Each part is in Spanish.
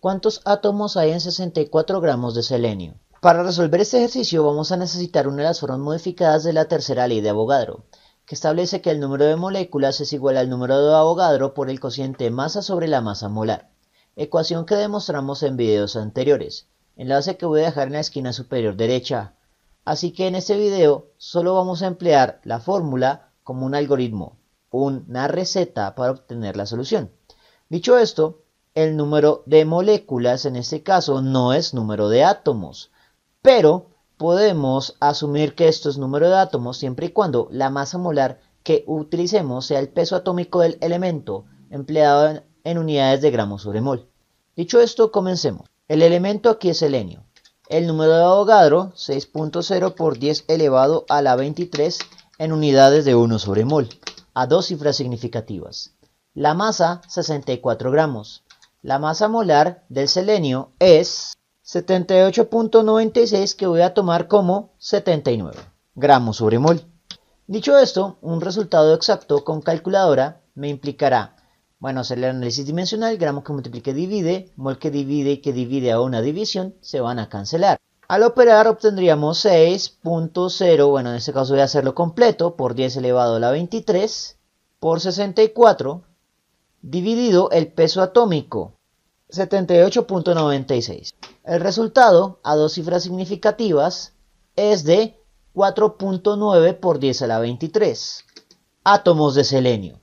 ¿Cuántos átomos hay en 64 gramos de selenio? Para resolver este ejercicio vamos a necesitar una de las formas modificadas de la tercera ley de Avogadro, que establece que el número de moléculas es igual al número de Avogadro por el cociente de masa sobre la masa molar, ecuación que demostramos en videos anteriores, enlace que voy a dejar en la esquina superior derecha. Así que en este video solo vamos a emplear la fórmula como un algoritmo, una receta para obtener la solución. Dicho esto, el número de moléculas en este caso no es número de átomos, pero podemos asumir que esto es número de átomos siempre y cuando la masa molar que utilicemos sea el peso atómico del elemento empleado en, unidades de gramos sobre mol. Dicho esto, comencemos. El elemento aquí es selenio. El número de Avogadro 6.0 por 10 elevado a la 23 en unidades de 1 sobre mol, a dos cifras significativas. La masa 64 gramos. La masa molar del selenio es 78.96 que voy a tomar como 79 gramos sobre mol. Dicho esto, un resultado exacto con calculadora me implicará, bueno, hacer el análisis dimensional, gramos que multiplique divide, mol que divide y que divide a una división se van a cancelar. Al operar obtendríamos 6.0, bueno, en este caso voy a hacerlo completo, por 10 elevado a la 23, por 64, dividido el peso atómico, 78.96. El resultado, a dos cifras significativas, es de 4.9 por 10 a la 23 átomos de selenio.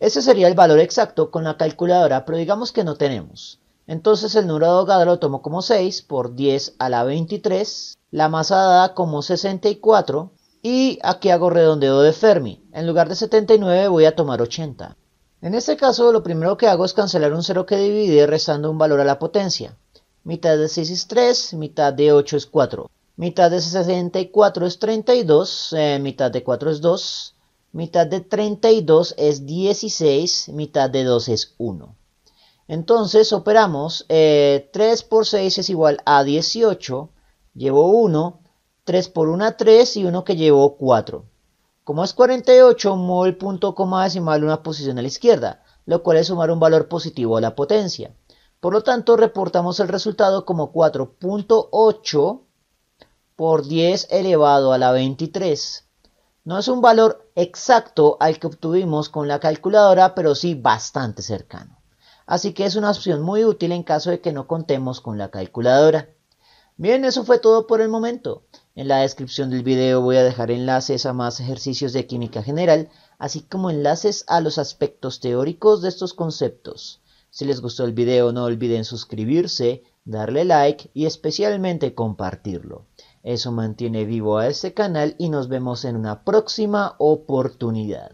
Ese sería el valor exacto con la calculadora, pero digamos que no tenemos. Entonces el número de lo tomo como 6 por 10 a la 23, la masa dada como 64 y aquí hago redondeo de Fermi. En lugar de 79 voy a tomar 80. En este caso, lo primero que hago es cancelar un 0 que divide restando un valor a la potencia. Mitad de 6 es 3, mitad de 8 es 4. Mitad de 64 es 32, eh, mitad de 4 es 2, mitad de 32 es 16, mitad de 2 es 1. Entonces operamos 3 eh, por 6 es igual a 18, llevo 1, 3 por 1 3 y 1 que llevo 4. Como es 48, mol el punto coma decimal una posición a la izquierda, lo cual es sumar un valor positivo a la potencia. Por lo tanto, reportamos el resultado como 4.8 por 10 elevado a la 23. No es un valor exacto al que obtuvimos con la calculadora, pero sí bastante cercano. Así que es una opción muy útil en caso de que no contemos con la calculadora. Bien, eso fue todo por el momento. En la descripción del video voy a dejar enlaces a más ejercicios de química general, así como enlaces a los aspectos teóricos de estos conceptos. Si les gustó el video no olviden suscribirse, darle like y especialmente compartirlo. Eso mantiene vivo a este canal y nos vemos en una próxima oportunidad.